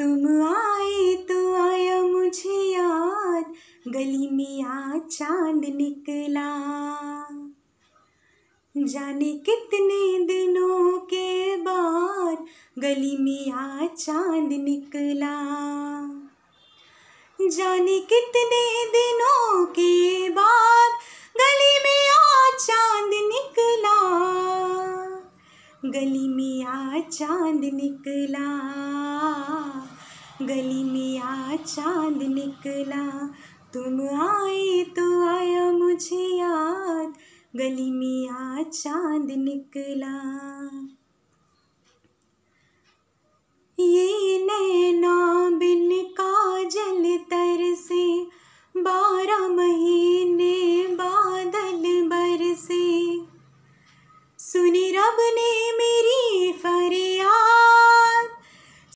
तुम आए तो आया मुझे याद गली में आ चांद निकला जाने कितने दिनों के बाद गली में आ चांद निकला जाने कितने दिनों के बाद गली में आ चांद निकला गली में आ चांद निकला गली में आ चांद निकला तुम आए तो आया मुझे याद गली में आ चांद निकला ये नैना बिन काजल तर से बारह महीने